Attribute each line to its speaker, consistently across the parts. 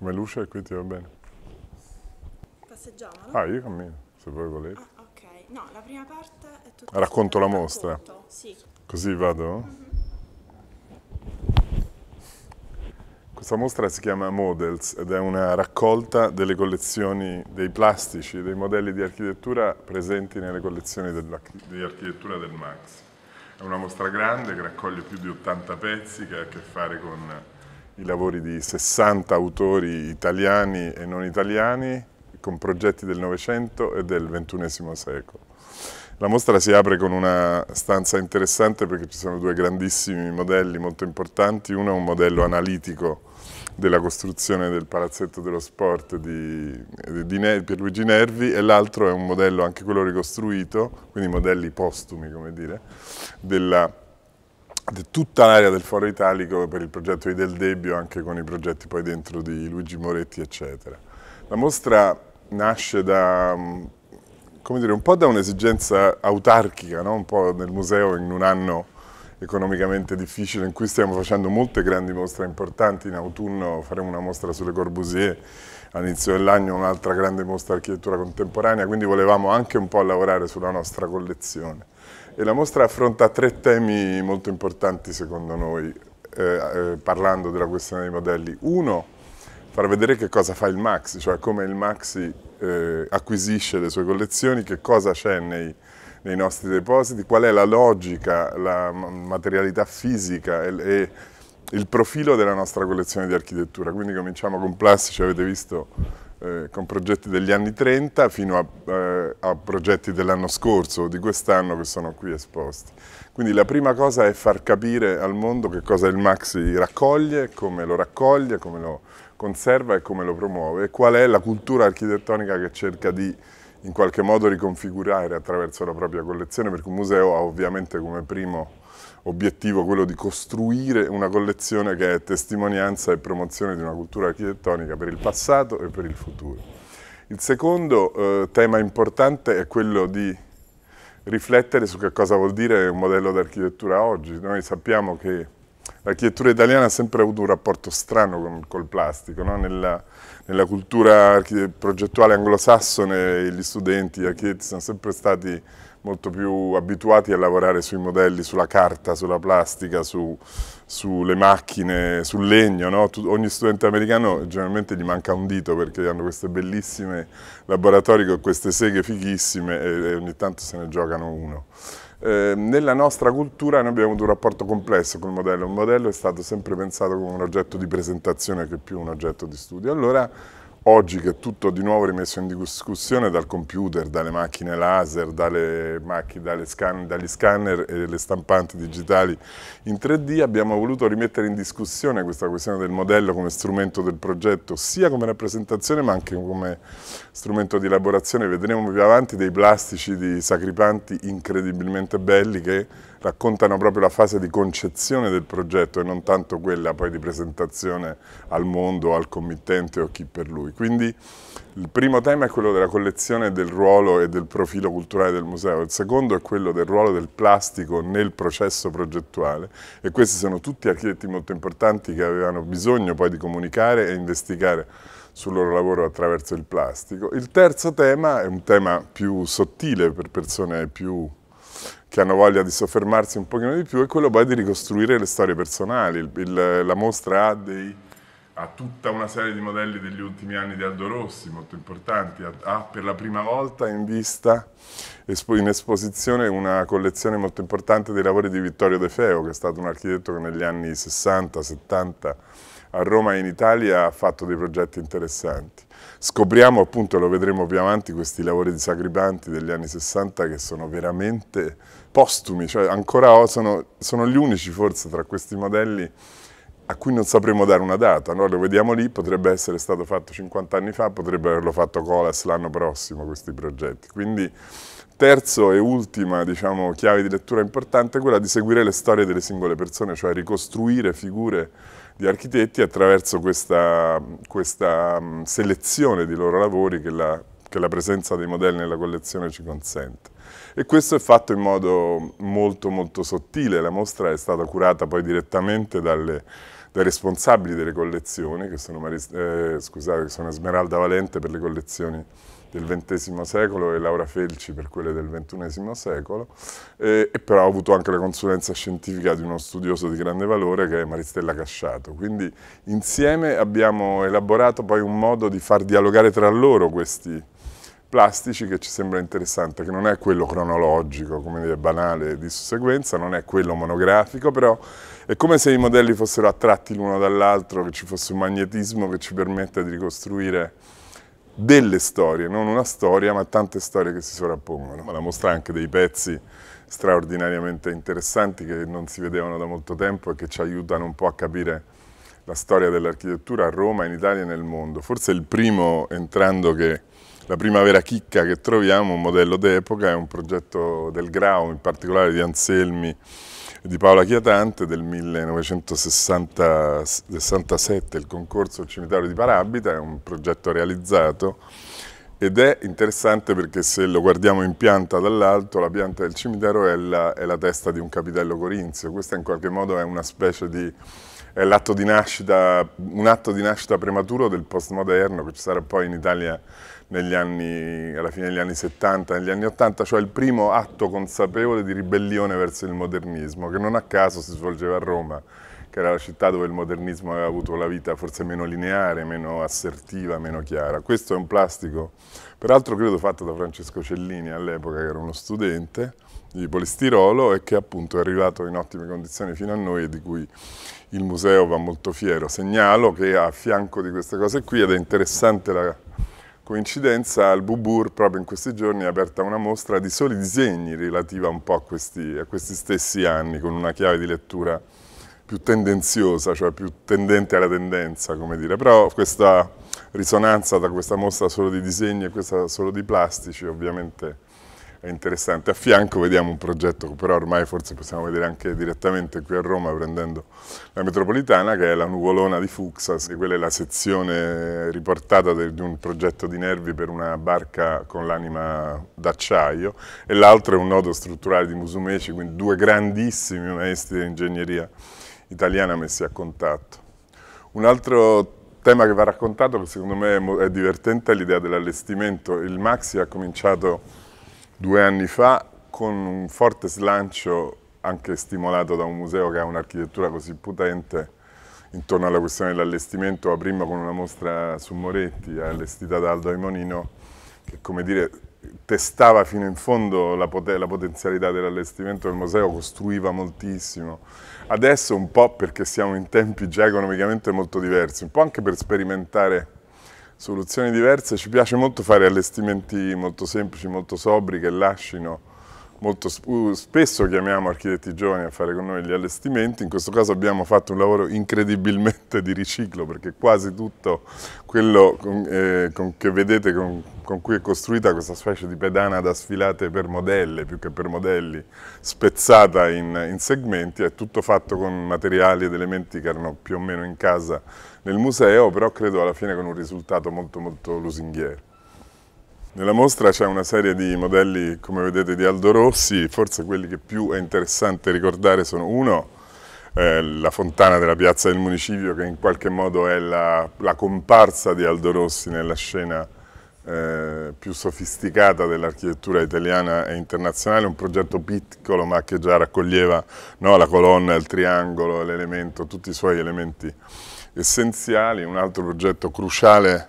Speaker 1: come luce qui ti va bene. Passeggiamo? No? Ah, io cammino, se voi volete. Ah, ok. No, la prima parte è tutta... Racconto la racconto. mostra? Sì. Così vado? Mm -hmm. Questa mostra si chiama Models ed è una raccolta delle collezioni dei plastici, dei modelli di architettura presenti nelle collezioni di architettura del Max. È una mostra grande che raccoglie più di 80 pezzi che ha a che fare con i lavori di 60 autori italiani e non italiani con progetti del Novecento e del XXI secolo. La mostra si apre con una stanza interessante perché ci sono due grandissimi modelli molto importanti, uno è un modello analitico della costruzione del palazzetto dello sport di, di, di Pierluigi Nervi e l'altro è un modello, anche quello ricostruito, quindi modelli postumi come dire, della tutta l'area del Foro Italico per il progetto di Del Debbio, anche con i progetti poi dentro di Luigi Moretti, eccetera. La mostra nasce da, mm, dire, un po' da un'esigenza autarchica, no? un po' nel museo in un anno economicamente difficile in cui stiamo facendo molte grandi mostre importanti, in autunno faremo una mostra sulle Corbusier, all'inizio dell'anno un'altra grande mostra architettura contemporanea, quindi volevamo anche un po' lavorare sulla nostra collezione e la mostra affronta tre temi molto importanti secondo noi, eh, eh, parlando della questione dei modelli. Uno, far vedere che cosa fa il Maxi, cioè come il Maxi eh, acquisisce le sue collezioni, che cosa c'è nei, nei, nostri depositi, qual è la logica, la materialità fisica e, e il profilo della nostra collezione di architettura. Quindi cominciamo con plastici, avete visto eh, con progetti degli anni 30 fino a, eh, a progetti dell'anno scorso o di quest'anno che sono qui esposti. Quindi la prima cosa è far capire al mondo che cosa il Maxi raccoglie, come lo raccoglie, come lo conserva e come lo promuove e qual è la cultura architettonica che cerca di in qualche modo riconfigurare attraverso la propria collezione perché un museo ha ovviamente come primo obiettivo quello di costruire una collezione che è testimonianza e promozione di una cultura architettonica per il passato e per il futuro. Il secondo eh, tema importante è quello di riflettere su che cosa vuol dire un modello di architettura oggi. Noi sappiamo che l'architettura italiana ha sempre avuto un rapporto strano con, col plastico, no? nella, nella, cultura progettuale anglosassone gli studenti, gli architetti sono sempre stati molto più abituati a lavorare sui modelli, sulla carta, sulla plastica, su, sulle macchine, sul legno. No? ogni studente americano generalmente gli manca un dito perché hanno queste bellissime laboratori con queste seghe fighissime e, ogni tanto se ne giocano uno. Eh, nella nostra cultura noi abbiamo avuto un rapporto complesso col modello, il modello è stato sempre pensato come un oggetto di presentazione che più un oggetto di studio. Allora, Oggi che tutto di nuovo rimesso in discussione dal computer, dalle macchine laser, dalle macchine, scan, dagli scanner e le stampanti digitali in 3D, abbiamo voluto rimettere in discussione questa questione del modello come strumento del progetto, sia come rappresentazione ma anche come strumento di elaborazione. Vedremo più avanti dei plastici di sacripanti incredibilmente belli che raccontano proprio la fase di concezione del progetto e non tanto quella poi di presentazione al mondo, al committente o chi per lui. Quindi il primo tema è quello della collezione del ruolo e del profilo culturale del museo, il secondo è quello del ruolo del plastico nel processo progettuale e questi sono tutti architetti molto importanti che avevano bisogno poi di comunicare e investigare sul loro lavoro attraverso il plastico. Il terzo tema è un tema più sottile per persone più che hanno voglia di soffermarsi un pochino di più, è quello poi di ricostruire le storie personali. Il, il, la mostra ha, dei, ha, tutta una serie di modelli degli ultimi anni di Aldo Rossi, molto importanti, ha, ha per la prima volta in vista, espo, in esposizione, una collezione molto importante dei lavori di Vittorio De Feo, che è stato un architetto che negli anni 60, 70 a Roma e in Italia ha fatto dei progetti interessanti. Scopriamo appunto, lo vedremo più avanti, questi lavori di disacribanti degli anni 60 che sono veramente postumi, cioè ancora sono, sono gli unici forse tra questi modelli a cui non sapremo dare una data, no? lo vediamo lì, potrebbe essere stato fatto 50 anni fa, potrebbe averlo fatto Colas l'anno prossimo questi progetti. Quindi terzo e ultima diciamo, chiave di lettura importante è quella di seguire le storie delle singole persone, cioè ricostruire figure di architetti attraverso questa, questa mm, selezione di loro lavori che la, che la presenza dei modelli nella collezione ci consente. E questo è fatto in modo molto molto sottile, la mostra è stata curata poi direttamente dalle dai responsabili delle collezioni, che sono, eh, scusate, che sono Esmeralda Valente per le collezioni del XX secolo e Laura Felci per quelle del XXI secolo, eh, e però ho avuto anche la consulenza scientifica di uno studioso di grande valore che è Maristella Casciato. Quindi insieme abbiamo elaborato poi un modo di far dialogare tra loro questi plastici che ci sembra interessante, che non è quello cronologico, come dire, banale di susseguenza, non è quello monografico, però è come se i modelli fossero attratti l'uno dall'altro, che ci fosse un magnetismo che ci permetta di ricostruire delle storie, non una storia, ma tante storie che si sovrappongono. Ma la mostra anche dei pezzi straordinariamente interessanti che non si vedevano da molto tempo e che ci aiutano un po' a capire la storia dell'architettura a Roma, in Italia e nel mondo. Forse il primo, entrando che la prima vera chicca che troviamo, un modello d'epoca, è un progetto del Grau, in particolare di Anselmi, di Paola Chiatante del 1967, il concorso al cimitero di Parabita, è un progetto realizzato ed è interessante perché se lo guardiamo in pianta dall'alto, la pianta del cimitero è la, è la testa di un capitello corinzio, questo in qualche modo è una specie di è l'atto di nascita, un atto di nascita prematuro del postmoderno che ci sarà poi in Italia negli anni, alla fine degli anni 70, negli anni 80, cioè il primo atto consapevole di ribellione verso il modernismo, che non a caso si svolgeva a Roma, che era la città dove il modernismo aveva avuto la vita forse meno lineare, meno assertiva, meno chiara. Questo è un plastico, peraltro credo fatto da Francesco Cellini all'epoca, che era uno studente, di polistirolo e che appunto è arrivato in ottime condizioni fino a noi e di cui il museo va molto fiero. Segnalo che a fianco di queste cose qui, ed è interessante la coincidenza al Bubur proprio in questi giorni è aperta una mostra di soli disegni relativa un po' a questi, a questi, stessi anni con una chiave di lettura più tendenziosa, cioè più tendente alla tendenza, come dire. Però questa risonanza tra questa mostra solo di disegni e questa solo di plastici ovviamente è interessante. A fianco vediamo un progetto che però ormai forse possiamo vedere anche direttamente qui a Roma prendendo la metropolitana che è la nuvolona di Fuxas, quella è la sezione riportata di un progetto di Nervi per una barca con l'anima d'acciaio e l'altro è un nodo strutturale di Musumeci, quindi due grandissimi maestri di ingegneria italiana messi a contatto. Un altro tema che va raccontato, che secondo me è divertente, è l'idea dell'allestimento. Il Maxi ha cominciato due anni fa con un forte slancio anche stimolato da un museo che ha un'architettura così potente intorno alla questione dell'allestimento, prima con una mostra su Moretti allestita da Aldo Aimonino che come dire testava fino in fondo la, pot la potenzialità dell'allestimento del museo, costruiva moltissimo. Adesso un po' perché siamo in tempi già economicamente molto diversi, un po' anche per sperimentare soluzioni diverse. Ci piace molto fare allestimenti molto semplici, molto sobri, che lasciano molto uh, spesso chiamiamo architetti giovani a fare con noi gli allestimenti, in questo caso abbiamo fatto un lavoro incredibilmente di riciclo perché quasi tutto quello con, eh, con, che vedete con, con, cui è costruita questa specie di pedana da sfilate per modelle, più che per modelli, spezzata in, in segmenti, è tutto fatto con materiali ed elementi che erano più o meno in casa nel museo, però credo alla fine con un risultato molto molto lusinghiero. Nella mostra c'è una serie di modelli, come vedete, di Aldo Rossi, forse quelli che più è interessante ricordare sono uno, eh, la fontana della piazza del municipio che in qualche modo è la, la comparsa di Aldo Rossi nella scena eh, più sofisticata dell'architettura italiana e internazionale, un progetto piccolo ma che già raccoglieva no, la colonna, il triangolo, l'elemento, tutti i suoi elementi essenziali. Un altro progetto cruciale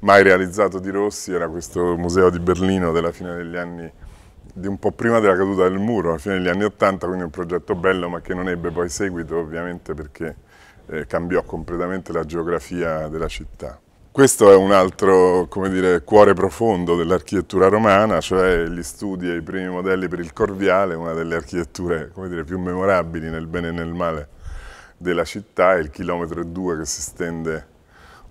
Speaker 1: mai realizzato di Rossi era questo museo di Berlino della fine degli anni di un po' prima della caduta del muro, alla fine degli anni Ottanta, quindi un progetto bello ma che non ebbe poi seguito ovviamente perché eh, cambiò completamente la geografia della città. Questo è un altro dire, cuore profondo dell'architettura romana, cioè gli studi e i primi modelli per il Corviale, una delle architetture dire, più memorabili nel bene e nel male della città, il chilometro e due che si stende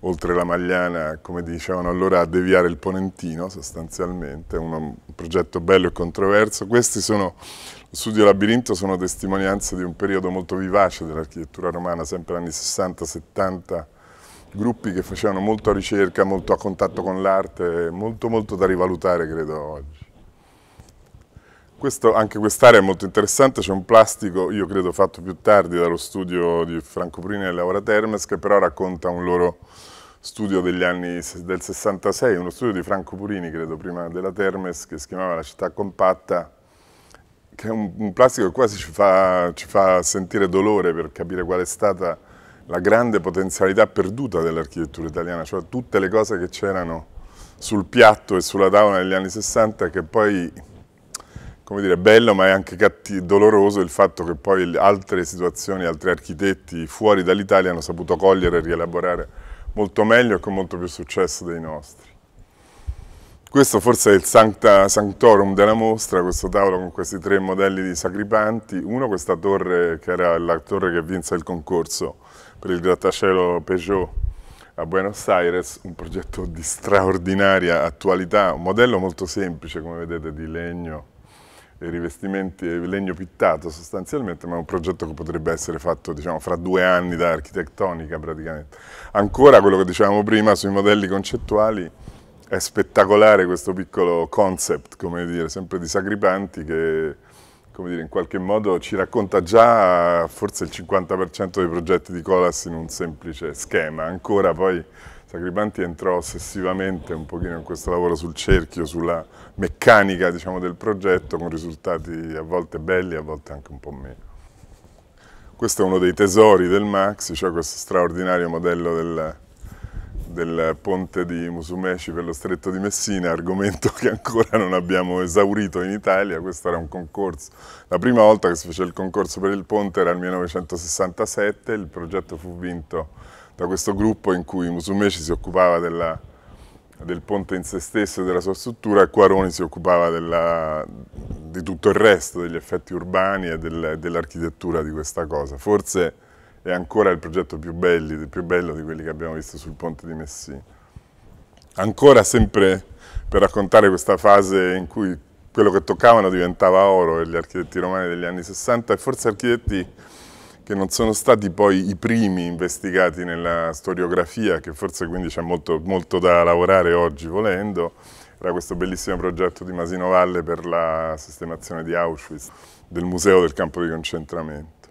Speaker 1: oltre la Magliana, come dicevano allora, a deviare il Ponentino sostanzialmente, un progetto bello e controverso. Questi sono, lo studio labirinto sono testimonianze di un periodo molto vivace dell'architettura romana, sempre anni 60, 70, gruppi che facevano molta ricerca, molto a contatto con l'arte, molto molto da rivalutare credo oggi. Questo, anche quest'area è molto interessante, c'è un plastico, io credo fatto più tardi dallo studio di Franco Prini e Laura Termes, che però racconta un loro studio degli anni del 66, uno studio di Franco Purini, credo, prima della Termes, che si chiamava La città compatta, che è un, un plastico che quasi ci fa, ci fa sentire dolore per capire qual è stata la grande potenzialità perduta dell'architettura italiana, cioè tutte le cose che c'erano sul piatto e sulla tavola negli anni 60 che poi, come dire, è bello ma è anche doloroso il fatto che poi altre situazioni, altri architetti fuori dall'Italia hanno saputo cogliere e rielaborare molto meglio e con molto più successo dei nostri. Questo forse è il Sancta Sanctorum della mostra, questo tavolo con questi tre modelli di sacripanti. Uno questa torre che era la torre che vinse il concorso per il grattacielo Peugeot a Buenos Aires, un progetto di straordinaria attualità, un modello molto semplice come vedete di legno e rivestimenti legno pittato sostanzialmente, ma è un progetto che potrebbe essere fatto diciamo, fra due anni da architettonica praticamente. Ancora quello che dicevamo prima sui modelli concettuali, è spettacolare questo piccolo concept, come dire, sempre di Sacripanti che come dire, in qualche modo ci racconta già forse il 50% dei progetti di Colas in un semplice schema. Ancora poi Sacripanti entrò ossessivamente un pochino in questo lavoro sul cerchio, sulla meccanica diciamo, del progetto, con risultati a volte belli, a volte anche un po' meno. Questo è uno dei tesori del Maxi, cioè questo straordinario modello del del ponte di Musumeci per lo stretto di Messina, argomento che ancora non abbiamo esaurito in Italia, questo era un concorso, la prima volta che si fece il concorso per il ponte era nel 1967, il progetto fu vinto da questo gruppo in cui Musumeci si occupava della, del ponte in se stesso e della sua struttura e Quaroni si occupava della, di tutto il resto, degli effetti urbani e del, dell'architettura di questa cosa. Forse è ancora il progetto più, belli, più bello di quelli che abbiamo visto sul ponte di Messina. Ancora sempre per raccontare questa fase in cui quello che toccavano diventava oro e gli architetti romani degli anni 60 e forse architetti che non sono stati poi i primi investigati nella storiografia, che forse quindi c'è molto, molto, da lavorare oggi volendo, era questo bellissimo progetto di Masino Valle per la sistemazione di Auschwitz, del museo del campo di concentramento.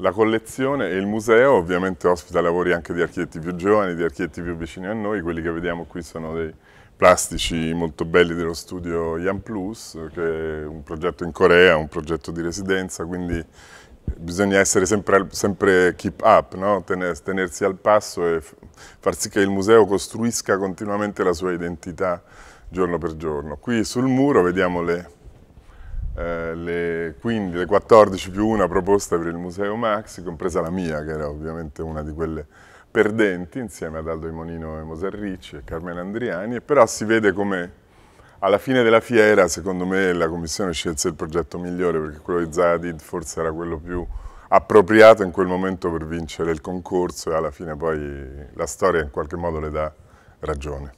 Speaker 1: La collezione e il museo ovviamente ospita lavori anche di architetti più giovani, di architetti più vicini a noi, quelli che vediamo qui sono dei plastici molto belli dello studio Jan Plus, che è un progetto in Corea, un progetto di residenza, quindi bisogna essere sempre, sempre keep up, no? tenersi al passo e far sì che il museo costruisca continuamente la sua identità giorno per giorno. Qui sul muro vediamo le eh, le, 15, le 14 più una proposta per il Museo Maxi, compresa la mia, che era ovviamente una di quelle perdenti, insieme ad Aldo Imonino e Mosarricci e Carmen Andriani, e però si vede come alla fine della fiera, secondo me, la Commissione scelse il progetto migliore, perché quello di Zadid forse era quello più appropriato in quel momento per vincere il concorso e alla fine poi la storia in qualche modo le dà ragione.